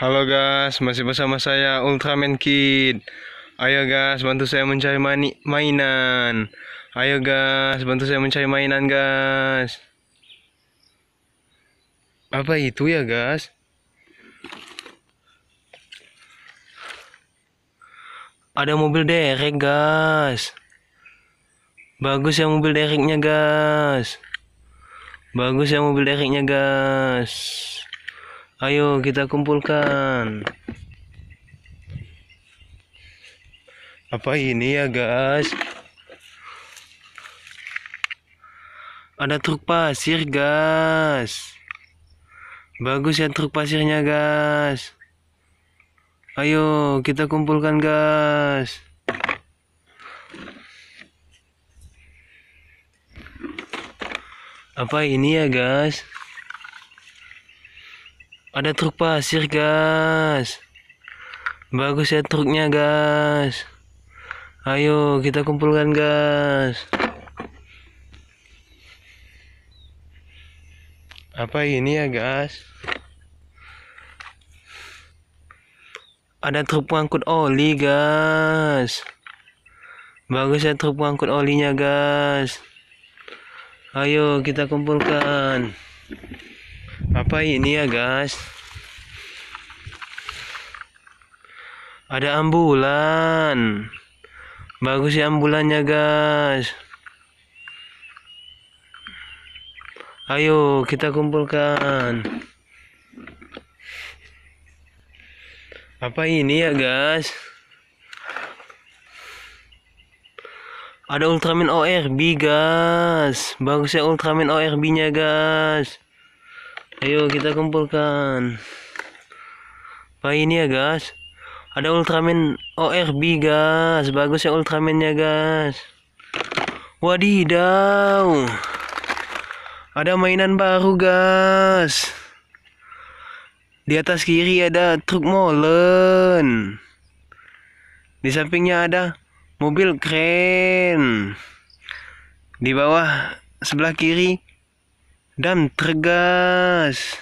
Halo guys, masih bersama saya Ultraman Kid. Ayo guys, bantu saya mencari mani mainan. Ayo guys, bantu saya mencari mainan guys. Apa itu ya guys? Ada mobil derek guys. Bagus ya mobil dereknya guys. Bagus ya mobil dereknya guys. Ayo kita kumpulkan. Apa ini ya guys? Ada truk pasir guys. Bagus ya truk pasirnya guys. Ayo kita kumpulkan guys. Apa ini ya guys? Ada truk pasir, guys. Bagus ya truknya, guys. Ayo kita kumpulkan, guys. Apa ini ya, guys? Ada truk pengangkut oli, guys. Bagus ya truk pengangkut olinya, guys. Ayo kita kumpulkan apa ini ya guys ada ambulan bagus ya ambulannya guys ayo kita kumpulkan apa ini ya guys ada Ultraman ORB guys bagus ya Ultraman ORB nya guys ayo kita kumpulkan pak ini ya guys ada Ultraman ORB guys bagus ya Ultramannya guys wadidaw ada mainan baru guys di atas kiri ada truk molen di sampingnya ada mobil keren di bawah sebelah kiri dan tergas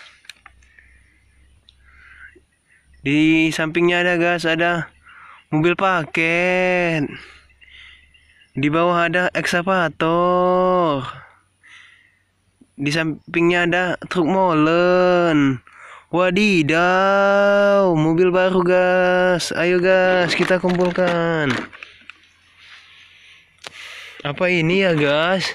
di sampingnya ada gas ada mobil paket di bawah ada eksavator di sampingnya ada truk molen wadidaw mobil baru gas ayo gas kita kumpulkan apa ini ya gas?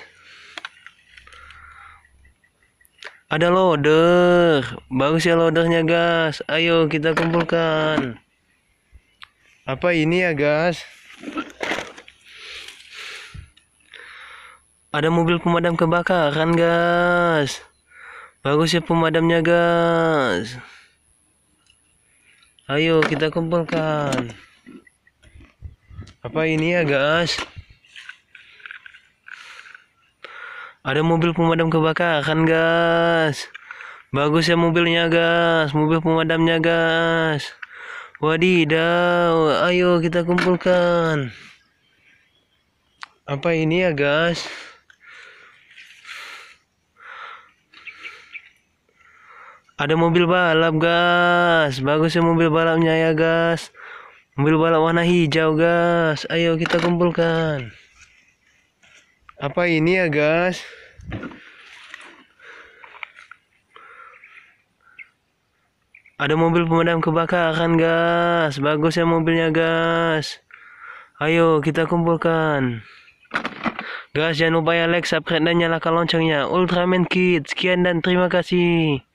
Ada loader. Bagus ya loadernya, gas. Ayo kita kumpulkan. Hmm. Apa ini ya, gas? Ada mobil pemadam kebakaran, gas? Bagus ya pemadamnya, gas. Ayo kita kumpulkan. Apa ini ya, gas? Ada mobil pemadam kebakaran, guys. Bagus ya mobilnya, guys. Mobil pemadamnya, guys. Wadidaw, ayo kita kumpulkan. Apa ini ya, guys? Ada mobil balap, guys. Bagus ya mobil balapnya ya, guys. Mobil balap warna hijau, guys. Ayo kita kumpulkan apa ini ya guys ada mobil pemadam kebakaran guys bagus ya mobilnya guys ayo kita kumpulkan guys jangan lupa ya like subscribe dan nyalakan loncengnya Ultraman Kids sekian dan terima kasih